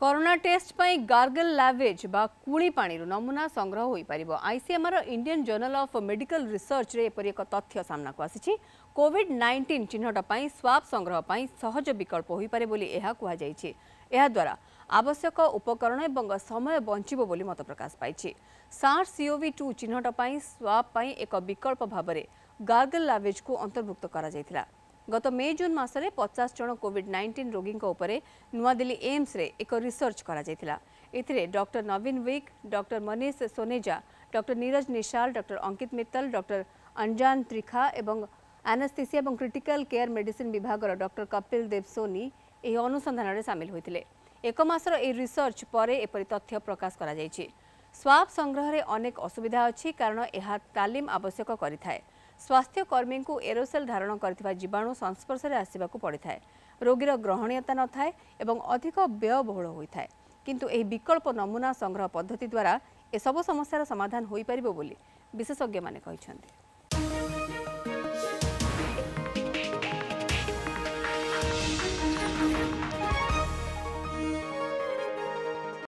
Corona test ପାଇଁ gargle lavage ବା କୁଳି ପାଣିରୁ ନମୁନା ସଂଗ୍ରହ ହୋଇପାରିବ ICMR Indian journal of medical ରିସର୍ଚ୍ଚରେ ଏପରି ଏକ ତଥ୍ୟ ସାମ୍ନାକୁ ଆସିଛି କୋଭିଡ୍ ନାଇଣ୍ଟିନ୍ ଚିହ୍ନଟ ପାଇଁ ସ୍ୱାବ୍ ସଂଗ୍ରହ ପାଇଁ ସହଜ ବିକଳ୍ପ ହୋଇପାରେ ବୋଲି ଏହା କୁହାଯାଇଛି ଏହାଦ୍ୱାରା ଆବଶ୍ୟକ ଉପକରଣ ଏବଂ ସମୟ ବଞ୍ଚିବ ବୋଲି ମତ ପ୍ରକାଶ ପାଇଛି ସାର୍ ସିଓଭି ଟୁ ଚିହ୍ନଟ ପାଇଁ ସ୍ୱାବ୍ ପାଇଁ ଏକ ବିକଳ୍ପ ଭାବରେ ଗାର୍ଗଲ ଲାଭେଜ୍କୁ ଅନ୍ତର୍ଭୁକ୍ତ କରାଯାଇଥିଲା গত মে জুন মাসারে 50 জন কোভিড-19 রোগীৰ ওপৰে নয়া দিল্লী এএমছৰে এক ৰিচাৰ্চ কৰা হৈছিল। ইতে ডক্টৰ নবীনWik, doctor Manish Saneja, doctor Niraj Nishal, doctor Ankit Mittal, doctor Anjan Trikha আৰু এনাস্থেচিয়া আৰু ক্রিটিকাল কেয়াৰ মেডিসিন বিভাগৰ ডক্টৰ কপিল দেৱ সনি এই অনুৰাধনাতে সামিল হৈছিল। এক মাহৰ এই ৰিচাৰ্চ pore এ পৰি তথ্য প্রকাশ কৰা হৈছে। সোৱাব সংগ্ৰহৰে अनेक অসুবিধা আছে কাৰণ ইয়াৰ তালিম আবশ্যক কৰিতায়। ସ୍ୱାସ୍ଥ୍ୟକର୍ମୀଙ୍କୁ ଏରୋସେଲ୍ ଧାରଣ କରିଥିବା ଜୀବାଣୁ ସଂସ୍ପର୍ଶରେ ଆସିବାକୁ ପଡ଼ିଥାଏ ରୋଗୀର ଗ୍ରହଣୀୟତା ନଥାଏ ଏବଂ ଅଧିକ ବ୍ୟୟବହୁଳ ହୋଇଥାଏ କିନ୍ତୁ ଏହି ବିକଳ୍ପ ନମୁନା ସଂଗ୍ରହ ପଦ୍ଧତି ଦ୍ୱାରା ଏସବୁ ସମସ୍ୟାର ସମାଧାନ ହୋଇପାରିବ ବୋଲି ବିଶେଷଜ୍ଞମାନେ କହିଛନ୍ତି Thank you.